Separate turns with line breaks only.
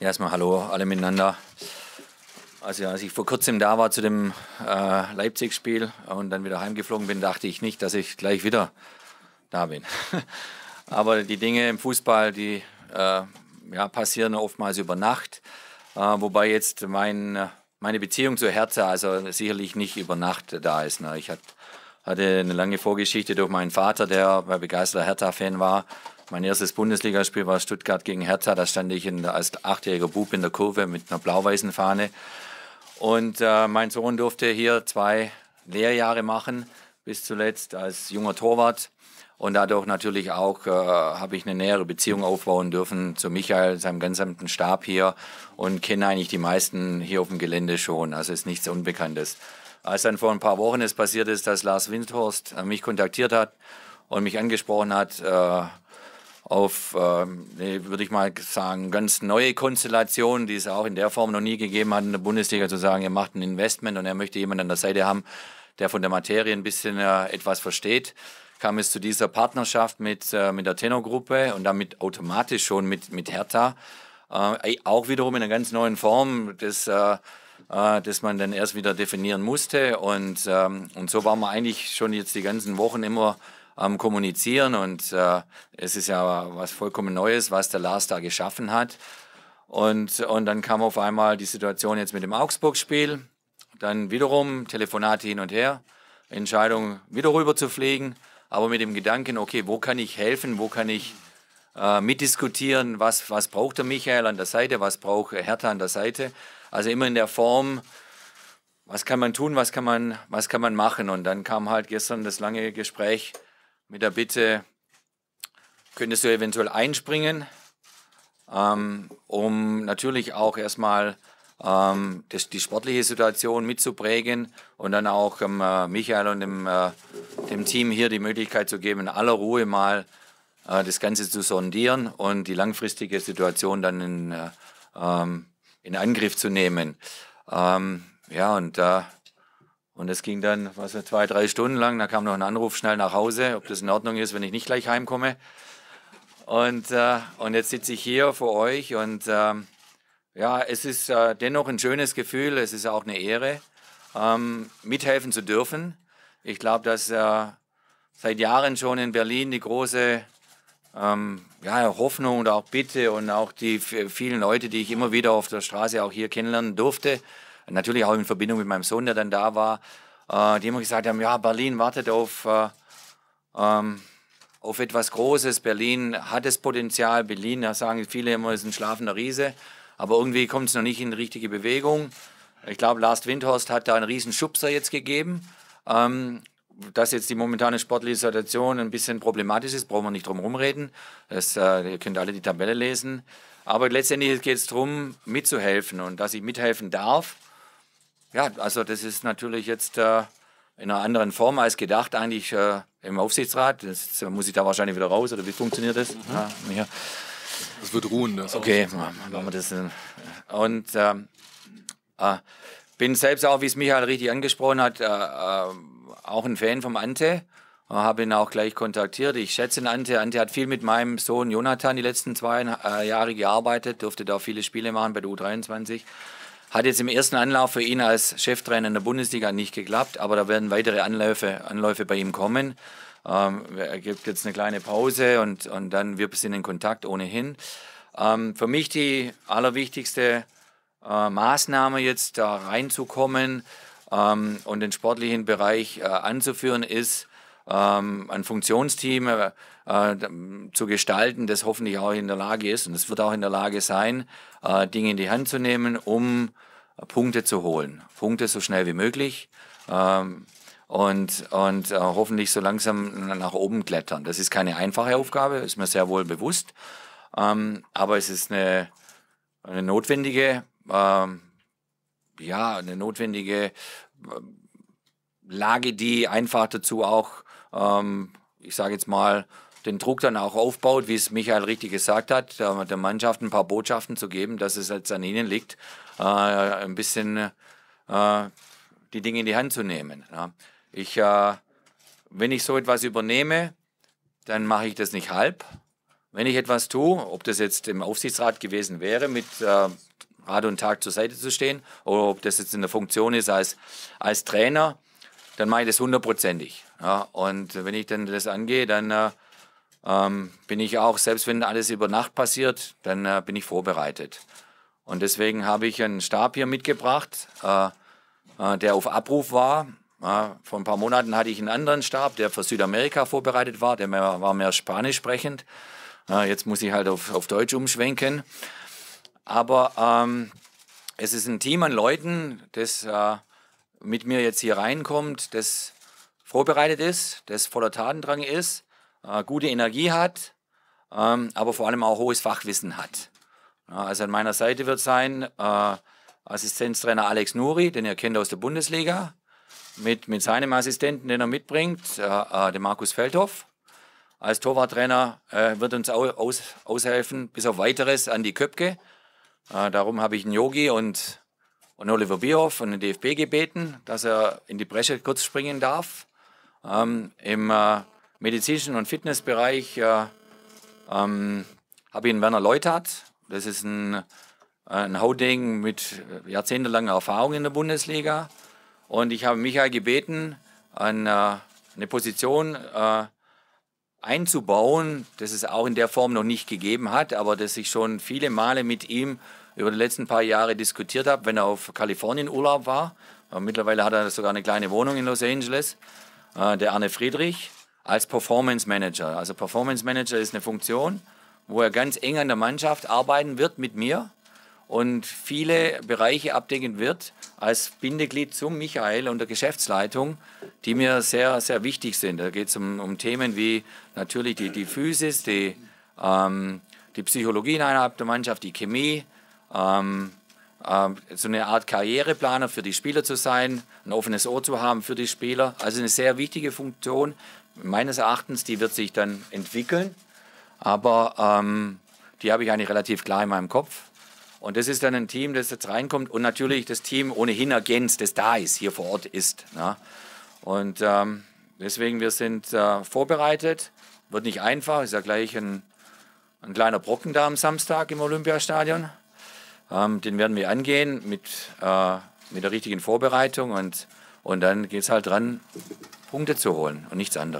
Ja, erstmal hallo alle miteinander. Also als ich vor kurzem da war zu dem äh, Leipzig-Spiel und dann wieder heimgeflogen bin, dachte ich nicht, dass ich gleich wieder da bin. Aber die Dinge im Fußball, die äh, ja, passieren oftmals über Nacht. Äh, wobei jetzt mein, meine Beziehung zu Hertha also sicherlich nicht über Nacht da ist. Ne? Ich hatte hatte eine lange Vorgeschichte durch meinen Vater, der bei begeisterter Hertha-Fan war. Mein erstes Bundesligaspiel war Stuttgart gegen Hertha. Da stand ich der, als achtjähriger Bub in der Kurve mit einer blau-weißen Fahne. Und äh, mein Sohn durfte hier zwei Lehrjahre machen, bis zuletzt als junger Torwart. Und dadurch natürlich auch äh, habe ich eine nähere Beziehung aufbauen dürfen zu Michael, seinem gesamten Stab hier und kenne eigentlich die meisten hier auf dem Gelände schon. Also ist nichts Unbekanntes. Als dann vor ein paar Wochen es passiert ist, dass Lars Windhorst äh, mich kontaktiert hat und mich angesprochen hat, äh, auf, äh, würde ich mal sagen, ganz neue Konstellationen, die es auch in der Form noch nie gegeben hat in der Bundesliga, zu sagen, er macht ein Investment und er möchte jemanden an der Seite haben, der von der Materie ein bisschen äh, etwas versteht, kam es zu dieser Partnerschaft mit, äh, mit der Tenor-Gruppe und damit automatisch schon mit, mit Hertha. Äh, auch wiederum in einer ganz neuen Form des äh, äh, ah, das man dann erst wieder definieren musste. Und, ähm, und so waren wir eigentlich schon jetzt die ganzen Wochen immer am Kommunizieren. Und äh, es ist ja was vollkommen Neues, was der Lars da geschaffen hat. Und, und dann kam auf einmal die Situation jetzt mit dem Augsburg-Spiel. Dann wiederum Telefonate hin und her, Entscheidung wieder rüber zu fliegen, aber mit dem Gedanken, okay, wo kann ich helfen, wo kann ich äh, mitdiskutieren, was, was braucht der Michael an der Seite, was braucht Hertha an der Seite. Also immer in der Form, was kann man tun, was kann man, was kann man machen. Und dann kam halt gestern das lange Gespräch mit der Bitte, könntest du eventuell einspringen, ähm, um natürlich auch erstmal ähm, das, die sportliche Situation mitzuprägen und dann auch ähm, äh, Michael und dem, äh, dem Team hier die Möglichkeit zu geben, in aller Ruhe mal äh, das Ganze zu sondieren und die langfristige Situation dann in, äh, ähm, in Angriff zu nehmen. Ähm, ja, und da äh, und es ging dann, was zwei, drei Stunden lang. Da kam noch ein Anruf schnell nach Hause, ob das in Ordnung ist, wenn ich nicht gleich heimkomme. Und, äh, und jetzt sitze ich hier vor euch und ähm, ja, es ist äh, dennoch ein schönes Gefühl. Es ist auch eine Ehre, ähm, mithelfen zu dürfen. Ich glaube, dass äh, seit Jahren schon in Berlin die große ähm, ja, Hoffnung und auch Bitte und auch die vielen Leute, die ich immer wieder auf der Straße auch hier kennenlernen durfte, natürlich auch in Verbindung mit meinem Sohn, der dann da war, äh, die immer gesagt haben, ja, Berlin wartet auf, äh, ähm, auf etwas Großes, Berlin hat das Potenzial, Berlin, da sagen viele immer, ist ein schlafender Riese, aber irgendwie kommt es noch nicht in richtige Bewegung. Ich glaube, Lars Windhorst hat da einen riesen Schubser jetzt gegeben. Ähm, dass jetzt die momentane sportliche Situation ein bisschen problematisch ist, brauchen wir nicht drum rumreden. Das, äh, ihr könnt alle die Tabelle lesen. Aber letztendlich geht es darum, mitzuhelfen und dass ich mithelfen darf. Ja, also das ist natürlich jetzt äh, in einer anderen Form als gedacht eigentlich äh, im Aufsichtsrat. Jetzt muss ich da wahrscheinlich wieder raus oder wie funktioniert das? Mhm. Ja, das wird ruhen. Das okay, machen wir das. Äh, und ähm, ah, bin selbst auch, wie es Michael richtig angesprochen hat, äh, äh, auch ein Fan vom Ante, habe ihn auch gleich kontaktiert. Ich schätze ihn Ante. Ante hat viel mit meinem Sohn Jonathan die letzten zwei äh, Jahre gearbeitet, durfte da viele Spiele machen bei der U23. Hat jetzt im ersten Anlauf für ihn als Cheftrainer in der Bundesliga nicht geklappt, aber da werden weitere Anläufe, Anläufe bei ihm kommen. Ähm, er gibt jetzt eine kleine Pause und, und dann wir sind in Kontakt ohnehin. Ähm, für mich die allerwichtigste äh, Maßnahme jetzt da reinzukommen, ähm, und den sportlichen Bereich äh, anzuführen ist, ähm, ein Funktionsteam äh, äh zu gestalten, das hoffentlich auch in der Lage ist und es wird auch in der Lage sein, äh, Dinge in die Hand zu nehmen, um Punkte zu holen. Punkte so schnell wie möglich ähm, und, und äh, hoffentlich so langsam nach oben klettern. Das ist keine einfache Aufgabe, ist mir sehr wohl bewusst, ähm, aber es ist eine, eine notwendige ähm, ja, eine notwendige Lage, die einfach dazu auch, ähm, ich sage jetzt mal, den Druck dann auch aufbaut, wie es Michael richtig gesagt hat, der, äh, der Mannschaft ein paar Botschaften zu geben, dass es jetzt an ihnen liegt, äh, ein bisschen äh, die Dinge in die Hand zu nehmen. Ja. Ich, äh, wenn ich so etwas übernehme, dann mache ich das nicht halb. Wenn ich etwas tue, ob das jetzt im Aufsichtsrat gewesen wäre mit äh, Rat und Tag zur Seite zu stehen oder ob das jetzt in der Funktion ist als, als Trainer, dann mache ich das hundertprozentig. Ja, und wenn ich dann das angehe, dann äh, ähm, bin ich auch, selbst wenn alles über Nacht passiert, dann äh, bin ich vorbereitet. Und deswegen habe ich einen Stab hier mitgebracht, äh, äh der auf Abruf war. vor ein paar Monaten hatte ich einen anderen Stab, der für Südamerika vorbereitet war, der mehr, war mehr spanisch sprechend. jetzt muss ich halt auf, auf Deutsch umschwenken. Aber ähm, es ist ein Team an Leuten, das äh, mit mir jetzt hier reinkommt, das vorbereitet ist, das voller Tatendrang ist, äh, gute Energie hat, ähm, aber vor allem auch hohes Fachwissen hat. Ja, also an meiner Seite wird sein äh, Assistenztrainer Alex Nuri, den ihr kennt aus der Bundesliga, mit, mit seinem Assistenten, den er mitbringt, äh, äh dem Markus Feldhoff. Als Torwarttrainer äh, wird uns au aus, aushelfen, bis auf weiteres, an die Köpke, äh, darum habe ich einen Yogi und, und Oliver Bierhoff von den DFB gebeten, dass er in die Bresche kurz springen darf. Ähm, Im äh, medizinischen und Fitnessbereich äh, ähm, habe ich einen Werner Leuthardt. Das ist ein, äh, ein Hauding mit jahrzehntelanger Erfahrung in der Bundesliga. Und ich habe Michael gebeten, eine, äh, eine Position äh, einzubauen, das es auch in der Form noch nicht gegeben hat, aber dass ich schon viele Male mit ihm über die letzten paar Jahre diskutiert habe, wenn er auf Kalifornien Urlaub war. Äh, mittlerweile hat er sogar eine kleine Wohnung in Los Angeles, äh, der Arne Friedrich, als Performance Manager. Also Performance Manager ist eine Funktion, wo er ganz eng an der Mannschaft arbeiten wird mit mir und viele Bereiche abdecken wird als Bindeglied zum Michael und der Geschäftsleitung, die mir sehr, sehr wichtig sind. Da geht es um, um, Themen wie natürlich die, die Physis, die, ähm, die Psychologie innerhalb der Mannschaft, die Chemie, ähm, ähm, so eine Art Karriereplaner für die Spieler zu sein, ein offenes Ohr zu haben für die Spieler. Also eine sehr wichtige Funktion meines Erachtens, die wird sich dann entwickeln, aber ähm, die habe ich eigentlich relativ klar in meinem Kopf und das ist dann ein Team, das jetzt reinkommt und natürlich das Team ohnehin ergänzt, das da ist, hier vor Ort ist. Ne? Und ähm, deswegen, wir sind äh, vorbereitet. Wird nicht einfach, ist ja gleich ein, ein kleiner Brocken da am Samstag im Olympiastadion. Ähm, den werden wir angehen mit, äh, mit der richtigen Vorbereitung und, und dann geht es halt dran, Punkte zu holen und nichts anderes.